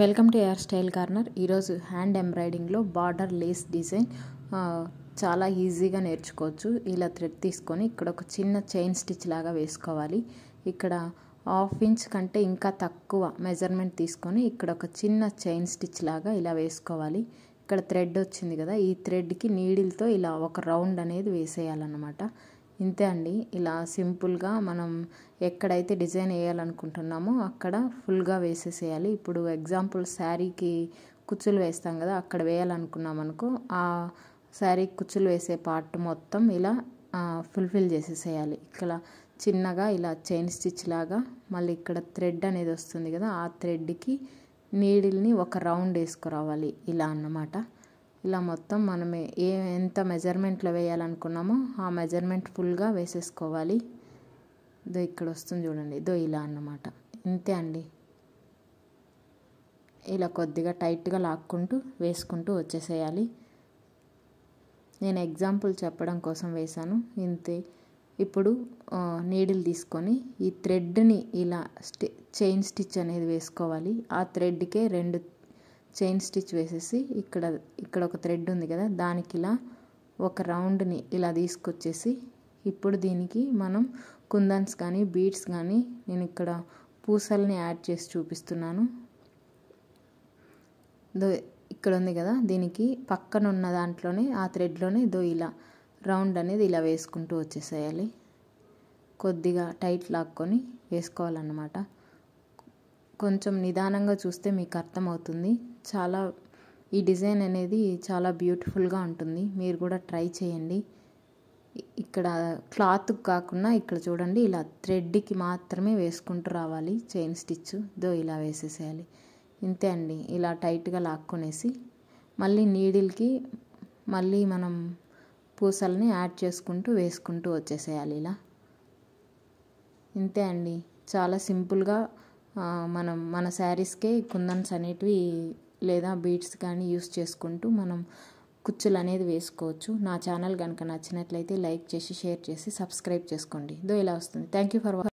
welcome to hair style corner ఈరోజు hand ఎంబ్రాయిడింగ్లో border lace design చాలా ఈజీగా నేర్చుకోవచ్చు ఇలా థ్రెడ్ తీసుకొని ఇక్కడ ఒక చిన్న చైన్ స్టిచ్ లాగా వేసుకోవాలి ఇక్కడ హాఫ్ ఇంచ్ కంటే ఇంకా తక్కువ మెజర్మెంట్ తీసుకొని ఇక్కడ ఒక చిన్న చైన్ స్టిచ్ లాగా ఇలా వేసుకోవాలి ఇక్కడ థ్రెడ్ వచ్చింది కదా ఈ థ్రెడ్కి నీడిల్తో ఇలా ఒక రౌండ్ అనేది వేసేయాలన్నమాట ఇంతే అండి ఇలా సింపుల్గా మనం ఎక్కడైతే డిజైన్ వేయాలనుకుంటున్నామో అక్కడ ఫుల్గా వేసేసేయాలి ఇప్పుడు ఎగ్జాంపుల్ శారీకి కుచ్చులు వేస్తాం కదా అక్కడ వేయాలనుకున్నాం అనుకో ఆ శారీ కుచ్చులు వేసే పార్ట్ మొత్తం ఇలా ఫుల్ఫిల్ చేసేసేయాలి ఇక్కడ చిన్నగా ఇలా చైన్ స్టిచ్ లాగా మళ్ళీ ఇక్కడ థ్రెడ్ అనేది వస్తుంది కదా ఆ థ్రెడ్కి నీడిల్ని ఒక రౌండ్ వేసుకురావాలి ఇలా అన్నమాట ఇలా మొత్తం మనం ఏ ఎంత మెజర్మెంట్లో వేయాలనుకున్నామో ఆ మెజర్మెంట్ ఫుల్గా వేసేసుకోవాలి దో ఇక్కడ వస్తుంది చూడండి దో ఇలా అన్నమాట ఇంతే అండి ఇలా కొద్దిగా టైట్గా లాక్కుంటూ వేసుకుంటూ వచ్చేసేయాలి నేను ఎగ్జాంపుల్ చెప్పడం కోసం వేశాను ఇంతే ఇప్పుడు నీడిల్ తీసుకొని ఈ థ్రెడ్ని ఇలా స్టి చైన్ స్టిచ్ అనేది వేసుకోవాలి ఆ థ్రెడ్కే రెండు చైన్ స్టిచ్ వేసేసి ఇక్కడ ఇక్కడ ఒక థ్రెడ్ ఉంది కదా దానికి ఇలా ఒక రౌండ్ని ఇలా తీసుకొచ్చేసి ఇప్పుడు దీనికి మనం కుందన్స్ కానీ బీడ్స్ కానీ నేను ఇక్కడ పూసల్ని యాడ్ చేసి చూపిస్తున్నాను దో ఇక్కడ ఉంది కదా దీనికి పక్కన ఉన్న దాంట్లోనే ఆ థ్రెడ్లోనే దో ఇలా రౌండ్ అనేది ఇలా వేసుకుంటూ వచ్చేసేయాలి కొద్దిగా టైట్ లాక్కొని వేసుకోవాలన్నమాట కొంచెం నిదానంగా చూస్తే మీకు అర్థమవుతుంది చాలా ఈ డిజైన్ అనేది చాలా బ్యూటిఫుల్గా ఉంటుంది మీరు కూడా ట్రై చేయండి ఇక్కడ క్లాత్ కాకుండా ఇక్కడ చూడండి ఇలా థ్రెడ్కి మాత్రమే వేసుకుంటూ రావాలి చైన్ స్టిచ్ దో ఇలా వేసేసేయాలి ఇంతే అండి ఇలా టైట్గా లాక్కునేసి మళ్ళీ నీడిల్కి మళ్ళీ మనం పూసల్ని యాడ్ చేసుకుంటూ వేసుకుంటూ వచ్చేసేయాలి ఇలా ఇంతే అండి చాలా సింపుల్గా మనం మన శారీస్కే కుందన్స్ అనేటివి లేదా బీడ్స్ కానీ యూస్ చేసుకుంటూ మనం కుచ్చులు అనేది వేసుకోవచ్చు నా ఛానల్ కనుక నచ్చినట్లయితే లైక్ చేసి షేర్ చేసి సబ్స్క్రైబ్ చేసుకోండి ఇదో ఇలా వస్తుంది థ్యాంక్ యూ ఫర్